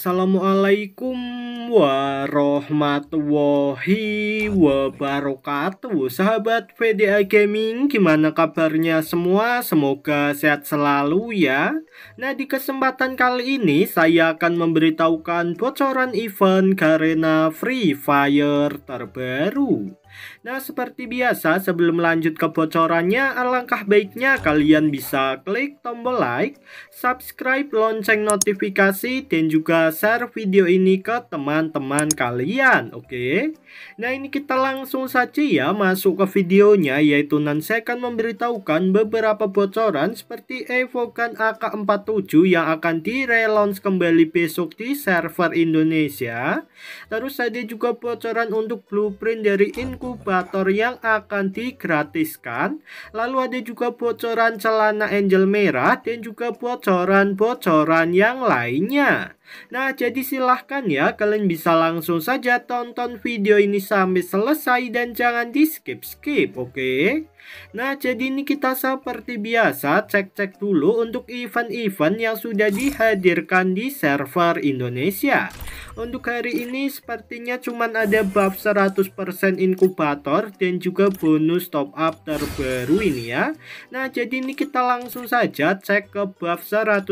Assalamualaikum warahmatullahi wabarakatuh Sahabat VDA Gaming, gimana kabarnya semua? Semoga sehat selalu ya Nah di kesempatan kali ini saya akan memberitahukan bocoran event Garena Free Fire terbaru Nah, seperti biasa, sebelum lanjut ke bocorannya, alangkah baiknya kalian bisa klik tombol like, subscribe, lonceng notifikasi, dan juga share video ini ke teman-teman kalian, oke? Okay? Nah, ini kita langsung saja ya masuk ke videonya, yaitu nanti akan memberitahukan beberapa bocoran seperti Evogan AK47 yang akan di-relaunch kembali besok di server Indonesia. Terus ada juga bocoran untuk blueprint dari In inkubator yang akan digratiskan. Lalu ada juga bocoran celana angel merah dan juga bocoran-bocoran yang lainnya. Nah, jadi silahkan ya, kalian bisa langsung saja tonton video ini sampai selesai dan jangan di skip-skip, oke? Okay? Nah, jadi ini kita seperti biasa cek-cek dulu untuk event-event yang sudah dihadirkan di server Indonesia. Untuk hari ini sepertinya cuma ada buff 100% inkubator dan juga bonus top up terbaru ini ya. Nah, jadi ini kita langsung saja cek ke buff 100%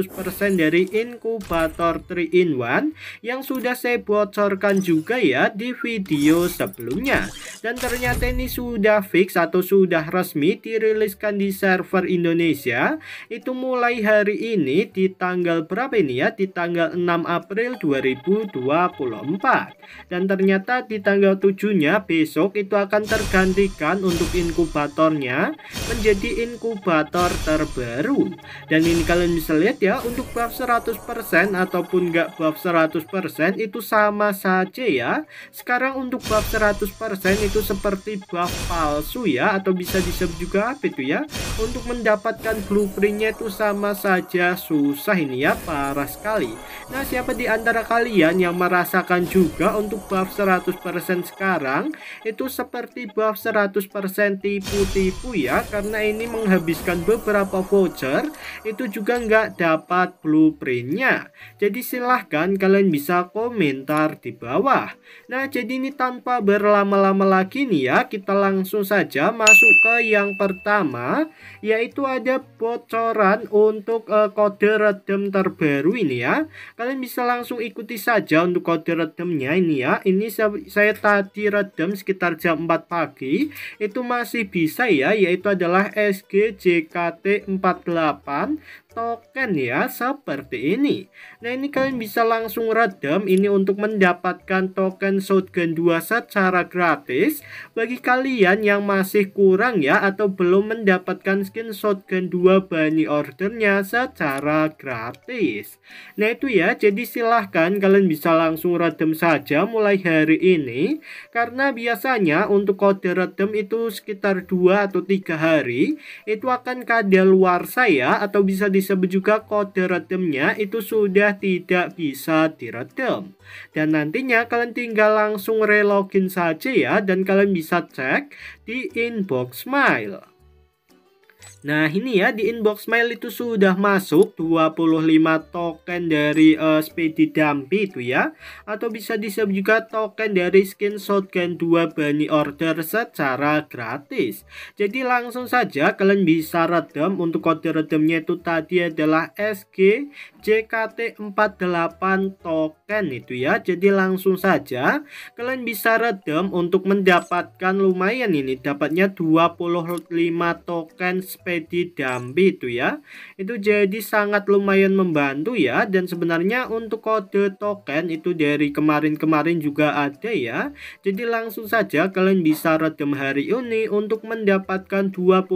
dari inkubator 3 in One yang sudah saya bocorkan juga ya di video sebelumnya. Dan ternyata ini sudah fix atau sudah resmi diriliskan di server Indonesia. Itu mulai hari ini di tanggal berapa ini ya? Di tanggal 6 April 2024. Dan ternyata di tanggal 7-nya besok itu akan tergantikan untuk inkubatornya menjadi inkubator terbaru dan ini kalian bisa lihat ya untuk buff 100% ataupun nggak buff 100% itu sama saja ya sekarang untuk buff 100% itu seperti buff palsu ya atau bisa disebut juga apa itu ya untuk mendapatkan blueprintnya itu sama saja susah ini ya parah sekali nah siapa di antara kalian yang merasakan juga untuk buff 100% sekarang itu seperti buff 100% tipu-tipu ya karena ini menghabiskan beberapa voucher itu juga nggak dapat blueprintnya jadi silahkan kalian bisa komentar di bawah nah jadi ini tanpa berlama-lama lagi nih ya kita langsung saja masuk ke yang pertama yaitu ada bocoran untuk uh, kode redem terbaru ini ya kalian bisa langsung ikuti saja untuk kode redemnya ini ya ini saya, saya tadi redem sekitar jam 4 pagi itu masih bisa ya yaitu ada adalah JKT 48 token ya seperti ini nah ini kalian bisa langsung redem ini untuk mendapatkan token shotgun 2 secara gratis bagi kalian yang masih kurang ya atau belum mendapatkan skin shotgun 2 bunny ordernya secara gratis nah itu ya jadi silahkan kalian bisa langsung redem saja mulai hari ini karena biasanya untuk kode redem itu sekitar 2 atau 3 hari itu akan kadal luar saya atau bisa di disebut juga kode redeemnya itu sudah tidak bisa diredem. Dan nantinya kalian tinggal langsung relogin saja ya dan kalian bisa cek di inbox mail. Nah ini ya di inbox mail itu sudah masuk 25 token dari uh, Speedy dump itu ya Atau bisa disebut juga token dari skin shotgun 2 bunny order secara gratis Jadi langsung saja kalian bisa redem untuk kode redemnya itu tadi adalah SG JKT48 token itu ya Jadi langsung saja kalian bisa redem untuk mendapatkan lumayan ini dapatnya 25 token Speedy sampai Dambi itu ya. Itu jadi sangat lumayan membantu ya dan sebenarnya untuk kode token itu dari kemarin-kemarin juga ada ya. Jadi langsung saja kalian bisa redem hari ini untuk mendapatkan 25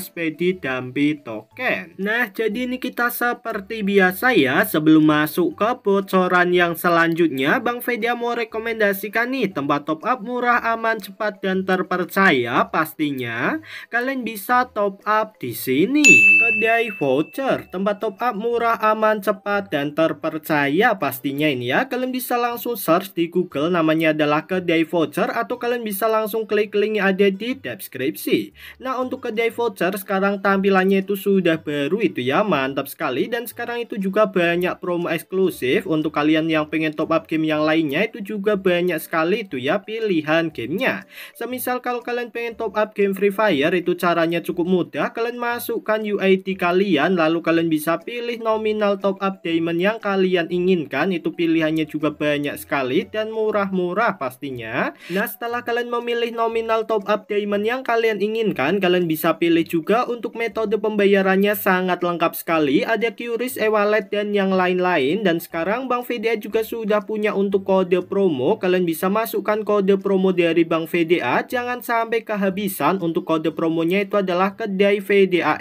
spedi Dambi token. Nah, jadi ini kita seperti biasa ya sebelum masuk ke bocoran yang selanjutnya Bang Fedia mau rekomendasikan nih tempat top up murah, aman, cepat dan terpercaya pastinya. Kalian bisa top up tetap di sini. Kedai voucher, tempat top up murah, aman, cepat, dan terpercaya pastinya ini ya. Kalian bisa langsung search di Google, namanya adalah kedai voucher, atau kalian bisa langsung klik link yang ada di deskripsi. Nah, untuk kedai voucher, sekarang tampilannya itu sudah baru itu ya, mantap sekali. Dan sekarang itu juga banyak promo eksklusif untuk kalian yang pengen top up game yang lainnya, itu juga banyak sekali itu ya pilihan gamenya. Semisal kalau kalian pengen top up game Free Fire, itu caranya cukup mudah, kalian masukkan UI peneliti kalian lalu kalian bisa pilih nominal top up diamond yang kalian inginkan itu pilihannya juga banyak sekali dan murah-murah pastinya nah setelah kalian memilih nominal top up diamond yang kalian inginkan kalian bisa pilih juga untuk metode pembayarannya sangat lengkap sekali ada QRIS, e-wallet dan yang lain-lain dan sekarang Bank VDA juga sudah punya untuk kode promo kalian bisa masukkan kode promo dari Bank VDA jangan sampai kehabisan untuk kode promonya itu adalah kedai VDA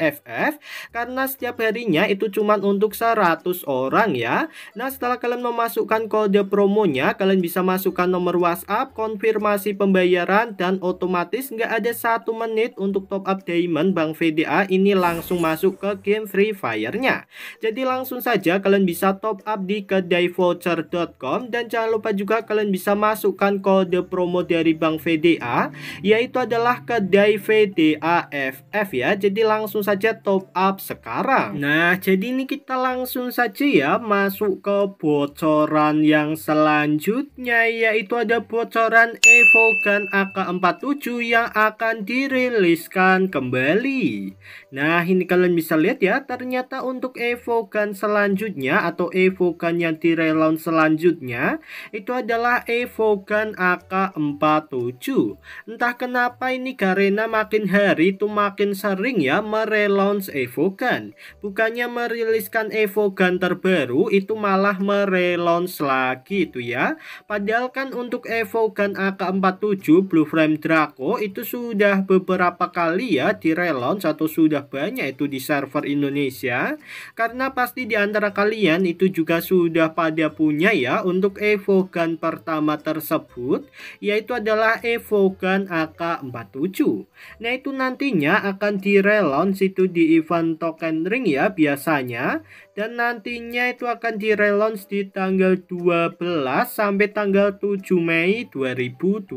karena setiap harinya itu cuma untuk 100 orang ya. Nah setelah kalian memasukkan kode promonya, kalian bisa masukkan nomor WhatsApp, konfirmasi pembayaran, dan otomatis nggak ada satu menit untuk top up diamond Bank VDA ini langsung masuk ke game Free Fire-nya. Jadi langsung saja kalian bisa top up di kedai voucher.com dan jangan lupa juga kalian bisa masukkan kode promo dari Bank VDA yaitu adalah kedai VDA FF ya. Jadi langsung saja top up sekarang. Nah, jadi ini kita langsung saja ya masuk ke bocoran yang selanjutnya yaitu ada bocoran Evo Evogan AK47 yang akan diriliskan kembali. Nah, ini kalian bisa lihat ya, ternyata untuk Evo Evogan selanjutnya atau Evogan yang direlaunch selanjutnya itu adalah Evo Evogan AK47. Entah kenapa ini Garena makin hari itu makin sering ya merelaunch Evogan. Bukannya meriliskan Evogan terbaru itu malah merelaunch lagi itu ya. Padahal kan untuk Evogan AK47 Blue Frame Draco itu sudah beberapa kali ya direlaunch atau sudah banyak itu di server Indonesia. Karena pasti di antara kalian itu juga sudah pada punya ya untuk Evogan pertama tersebut yaitu adalah Evogan AK47. Nah itu nantinya akan direlaunch itu di event event Token Ring ya biasanya dan nantinya itu akan di relaunch di tanggal 12 sampai tanggal 7 Mei 2024.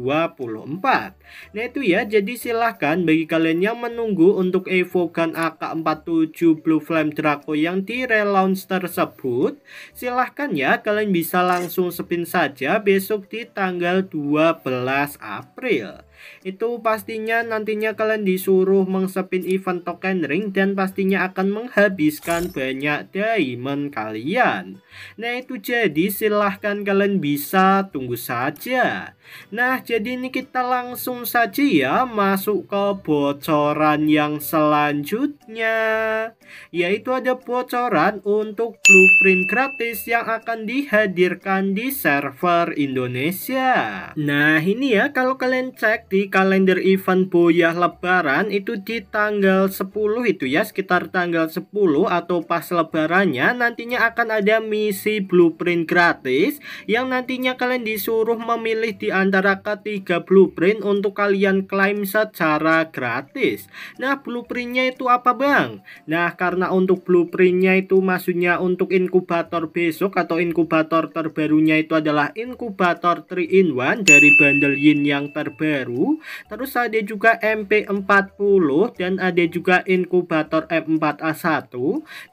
Nah itu ya jadi silahkan bagi kalian yang menunggu untuk Evokan AK47 Blue Flame Draco yang di relaunch tersebut silahkan ya kalian bisa langsung spin saja besok di tanggal 12 April. Itu pastinya nantinya kalian disuruh meng event token ring dan pastinya akan menghabiskan banyak diamond kalian. Nah itu jadi silahkan kalian bisa tunggu saja. Nah jadi ini kita langsung saja ya masuk ke bocoran yang selanjutnya. Yaitu ada bocoran untuk blueprint gratis yang akan dihadirkan di server Indonesia. Nah ini ya kalau kalian cek di kalender event Boyah Lebaran itu di tanggal 10 itu ya sekitar tanggal 10 atau pas lebarannya nantinya akan ada misi blueprint gratis yang nantinya kalian disuruh memilih di antara ketiga blueprint untuk kalian klaim secara gratis nah blueprintnya itu apa bang nah karena untuk blueprintnya itu maksudnya untuk inkubator besok atau inkubator terbarunya itu adalah inkubator 3 in 1 dari bundle yin yang terbaru terus ada juga MP40 dan ada juga inkubator M 4 a 1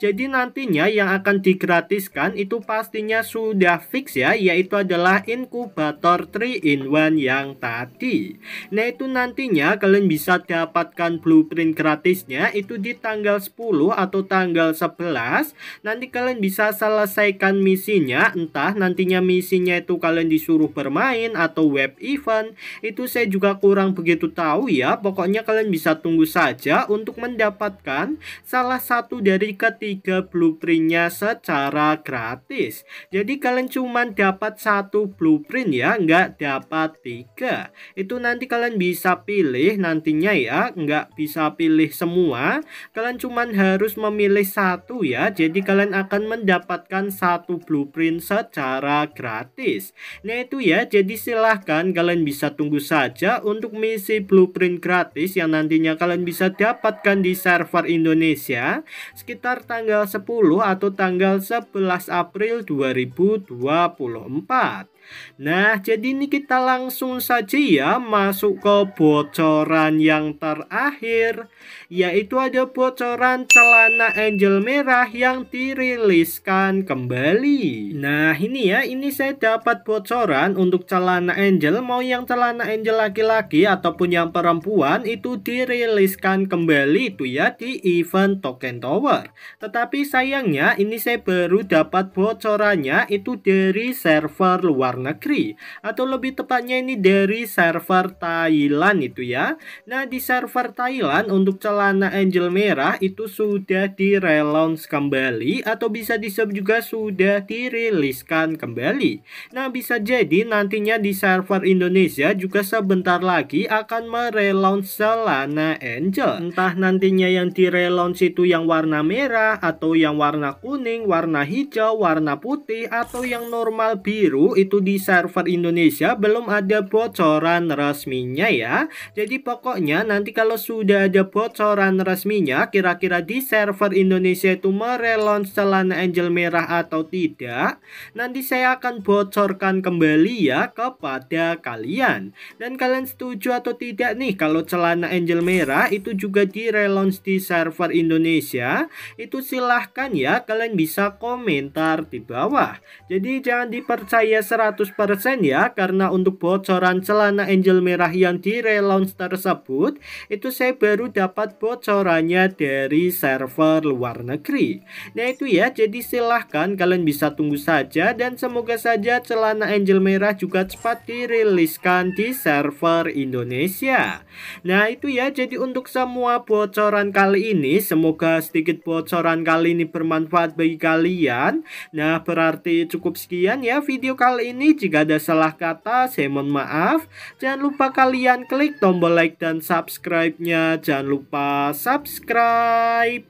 jadi nantinya yang akan digratiskan itu pastinya sudah fix ya yaitu adalah inkubator 3 in 1 yang tadi nah itu nantinya kalian bisa dapatkan blueprint gratisnya itu di tanggal 10 atau tanggal 11 nanti kalian bisa selesaikan misinya entah nantinya misinya itu kalian disuruh bermain atau web event itu saya juga kurang begitu tahu ya, pokoknya kalian bisa tunggu saja untuk mendapatkan salah satu dari ketiga blueprintnya secara gratis. Jadi kalian cuma dapat satu blueprint ya, nggak dapat tiga. Itu nanti kalian bisa pilih nantinya ya, nggak bisa pilih semua. Kalian cuma harus memilih satu ya, jadi kalian akan mendapatkan satu blueprint secara gratis. Nah itu ya, jadi silahkan kalian bisa tunggu saja untuk misi blueprint gratis yang nantinya kalian bisa dapatkan di server Indonesia sekitar tanggal 10 atau tanggal 11 April 2024. Nah, jadi ini kita langsung saja ya masuk ke bocoran yang terakhir, yaitu ada bocoran celana Angel Merah yang diriliskan kembali. Nah, ini ya, ini saya dapat bocoran untuk celana Angel, mau yang celana Angel laki-laki ataupun yang perempuan itu diriliskan kembali itu ya di event Token Tower. Tetapi sayangnya ini saya baru dapat bocorannya itu dari server luar luar negeri atau lebih tepatnya ini dari server Thailand itu ya. Nah, di server Thailand untuk celana Angel Merah itu sudah di relaunch kembali atau bisa disebut juga sudah diriliskan kembali. Nah, bisa jadi nantinya di server Indonesia juga sebentar lagi akan merelaunch celana Angel. Entah nantinya yang di relaunch itu yang warna merah atau yang warna kuning, warna hijau, warna putih atau yang normal biru itu di server Indonesia belum ada bocoran resminya ya. Jadi pokoknya nanti kalau sudah ada bocoran resminya kira-kira di server Indonesia itu merelon celana Angel Merah atau tidak. Nanti saya akan bocorkan kembali ya kepada kalian. Dan kalian setuju atau tidak nih kalau celana Angel Merah itu juga di relaunch di server Indonesia. Itu silahkan ya kalian bisa komentar di bawah. Jadi jangan dipercaya 100% ya karena untuk bocoran celana Angel Merah yang di relaunch tersebut itu saya baru dapat bocorannya dari server luar negeri. Nah itu ya jadi silahkan kalian bisa tunggu saja dan semoga saja celana Angel Merah juga cepat diriliskan di server Indonesia. Nah itu ya jadi untuk semua bocoran kali ini semoga sedikit bocoran kali ini bermanfaat bagi kalian. Nah berarti cukup sekian ya video kali ini ini. Jika ada salah kata, saya mohon maaf. Jangan lupa kalian klik tombol like dan subscribe-nya. Jangan lupa subscribe.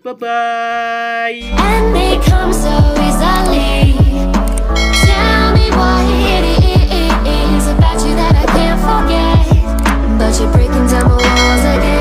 Bye-bye.